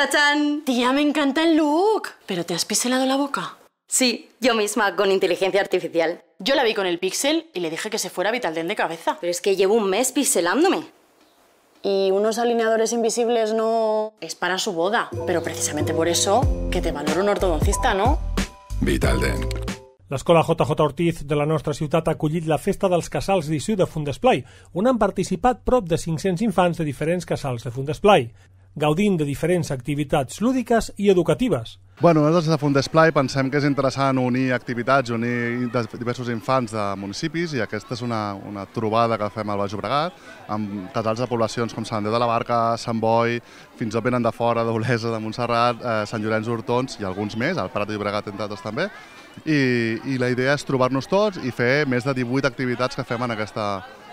¡Tachán! Tía, me encanta el look. ¿Pero te has piselado la boca? Sí, yo misma, con inteligencia artificial. Yo la vi con el Pixel y le dije que se fuera Vitalden de cabeza. Pero es que llevo un mes piselándome. Y unos alineadores invisibles no... Es para su boda. Pero precisamente por eso que te valoro un ortodoncista, ¿no? Vitalden. L'escola JJ Ortiz de la nostra ciutat ha acollit la Festa dels Casals d'Issú de Fundesplai, on han participat prop de 500 infants de diferents casals de Fundesplai gaudint de diferents activitats lúdiques i educatives. Bueno, nosaltres des de Fundesplai pensem que és interessant unir activitats, unir diversos infants de municipis i aquesta és una, una trobada que fem al Baix Obregat amb casals de poblacions com Sant Déu de la Barca, Sant Boi, fins on venen de fora, d'Olesa, de Montserrat, eh, Sant Llorenç d'Hortons i alguns més, el Prat de Llobregat entre altres també. I, i la idea és trobar-nos tots i fer més de 18 activitats que fem en aquesta,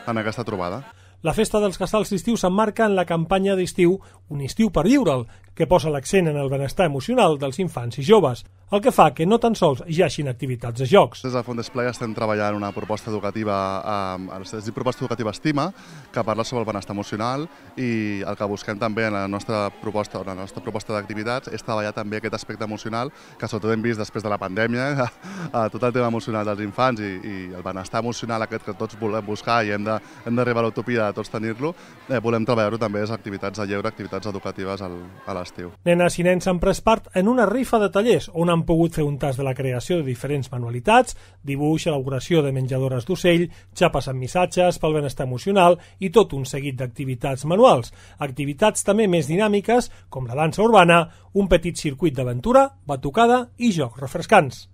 en aquesta trobada. La festa dels casals d'estiu s'emmarca en la campanya d'estiu Un estiu per viure'l, que posa l'accent en el benestar emocional dels infants i joves, el que fa que no tan sols hi hagin activitats de jocs. Des de Font Desplega estem treballant una proposta educativa, eh, es diu proposta educativa Estima, que parla sobre el benestar emocional i el que busquem també en la nostra proposta, en la nostra proposta d'activitats és treballar també aquest aspecte emocional que sobretot hem vist després de la pandèmia, eh, tot el tema emocional dels infants i, i el benestar emocional aquest que tots volem buscar i hem d'arribar a l'utopia de tots tenir-lo, eh, volem treballar-ho també des activitats de lleure, activitats educatives al, a l'estat l'estiu. Nenes i nens han pres part en una rifa de tallers on han pogut fer un tas de la creació de diferents manualitats, dibuix, elaboració de menjadores d'ocell, xapes amb missatges pel benestar emocional i tot un seguit d'activitats manuals. Activitats també més dinàmiques, com la dansa urbana, un petit circuit d'aventura, batucada i jocs refrescants.